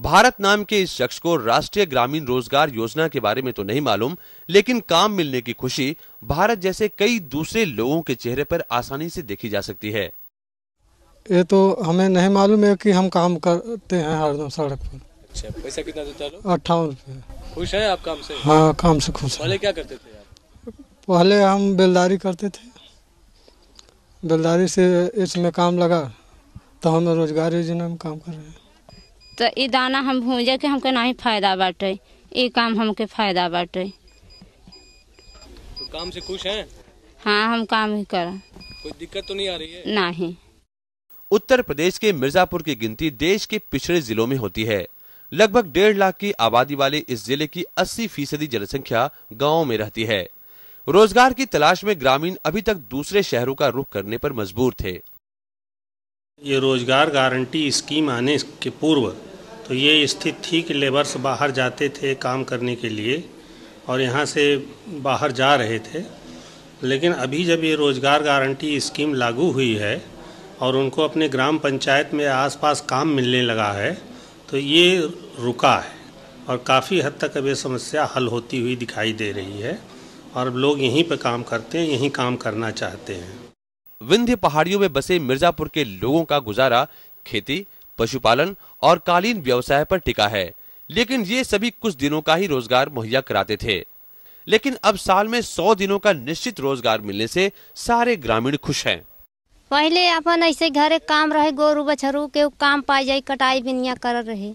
भारत नाम के इस शख्स को राष्ट्रीय ग्रामीण रोजगार योजना के बारे में तो नहीं मालूम लेकिन काम मिलने की खुशी भारत जैसे कई दूसरे लोगों के चेहरे पर आसानी से देखी जा सकती है ये तो हमें नहीं मालूम है कि हम काम करते हैं हरदम सड़क पर अच्छा, पैसा कितना देता अट्ठावन रूपए खुश है आप काम से हाँ काम से खुश पहले क्या करते थे आप पहले हम बेलदारी करते थे बेलदारी से इसमें काम लगा तो हम रोजगार योजना में काम कर रहे हैं तो ये दाना हम भूंजे के हमके ही फायदा बाटे ये काम हमके फायदा बाटे तो काम से खुश हैं हाँ हम काम ही कर कोई दिक्कत तो नहीं आ रही है ही उत्तर प्रदेश के मिर्जापुर की गिनती देश के पिछड़े जिलों में होती है लगभग डेढ़ लाख की आबादी वाले इस जिले की 80 फीसदी जनसंख्या गाँव में रहती है रोजगार की तलाश में ग्रामीण अभी तक दूसरे शहरों का रुख करने पर मजबूर थे ये रोजगार गारंटी स्कीम आने के पूर्व तो ये स्थिति थी कि लेबर्स बाहर जाते थे काम करने के लिए और यहाँ से बाहर जा रहे थे लेकिन अभी जब ये रोज़गार गारंटी स्कीम लागू हुई है और उनको अपने ग्राम पंचायत में आसपास काम मिलने लगा है तो ये रुका है और काफ़ी हद तक अब ये समस्या हल होती हुई दिखाई दे रही है और अब लोग यहीं पर काम करते हैं यहीं काम करना चाहते हैं विंध्य पहाड़ियों में बसे मिर्ज़ापुर के लोगों का गुजारा खेती पशुपालन और कालीन व्यवसाय पर टिका है लेकिन ये सभी कुछ दिनों का ही रोजगार मुहैया कराते थे लेकिन अब साल में सौ दिनों का निश्चित रोजगार मिलने से सारे ग्रामीण खुश हैं। पहले अपन ऐसे घरे काम रहे गोरु बछरू के काम पाए जाए कटाई बिनिया कर रहे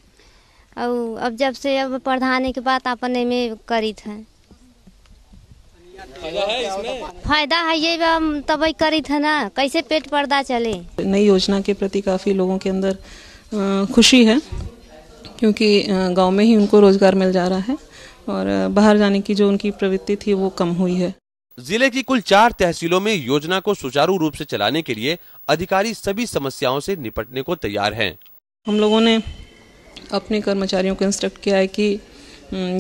और अब जब से अब प्रधान के बात अपन में करी थे फायदा है ये तब करी थे ना कैसे पेट पर्दा चले नई योजना के प्रति काफी लोगों के अंदर खुशी है क्योंकि गांव में ही उनको रोज़गार मिल जा रहा है और बाहर जाने की जो उनकी प्रवृत्ति थी वो कम हुई है जिले की कुल चार तहसीलों में योजना को सुचारू रूप से चलाने के लिए अधिकारी सभी समस्याओं से निपटने को तैयार हैं हम लोगों ने अपने कर्मचारियों को इंस्ट्रक्ट किया है कि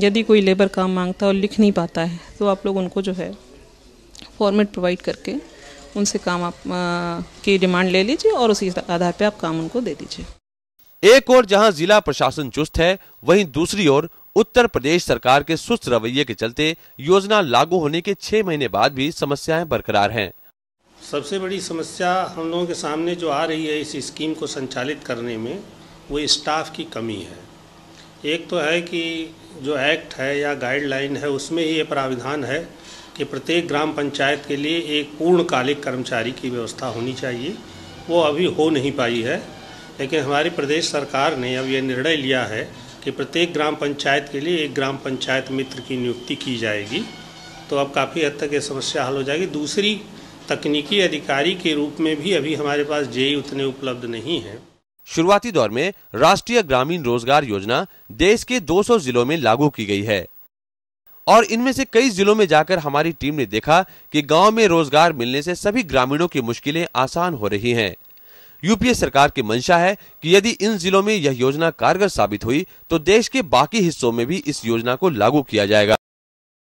यदि कोई लेबर काम मांगता है और लिख नहीं पाता है तो आप लोग उनको जो है फॉर्मेट प्रोवाइड करके उनसे काम आप आ, की डिमांड ले लीजिए और उसी आधार पर आप काम उनको दे दीजिए एक ओर जहां जिला प्रशासन चुस्त है वहीं दूसरी ओर उत्तर प्रदेश सरकार के सुस्त रवैये के चलते योजना लागू होने के छह महीने बाद भी समस्याएं बरकरार हैं सबसे बड़ी समस्या हम लोगों के सामने जो आ रही है इस स्कीम को संचालित करने में वो स्टाफ की कमी है एक तो है कि जो एक्ट है या गाइडलाइन है उसमें ही ये प्राविधान है कि प्रत्येक ग्राम पंचायत के लिए एक पूर्णकालिक कर्मचारी की व्यवस्था होनी चाहिए वो अभी हो नहीं पाई है लेकिन हमारी प्रदेश सरकार ने अब यह निर्णय लिया है कि प्रत्येक ग्राम पंचायत के लिए एक ग्राम पंचायत मित्र की नियुक्ति की जाएगी तो अब काफ़ी हद तक ये समस्या हल हो जाएगी दूसरी तकनीकी अधिकारी के रूप में भी अभी हमारे पास जेई उतने उपलब्ध नहीं है शुरुआती दौर में राष्ट्रीय ग्रामीण रोजगार योजना देश के 200 जिलों में लागू की गई है और इनमें से कई जिलों में जाकर हमारी टीम ने देखा कि गांव में रोजगार मिलने से सभी ग्रामीणों की मुश्किलें आसान हो रही हैं यूपीए सरकार की मंशा है कि यदि इन जिलों में यह योजना कारगर साबित हुई तो देश के बाकी हिस्सों में भी इस योजना को लागू किया जाएगा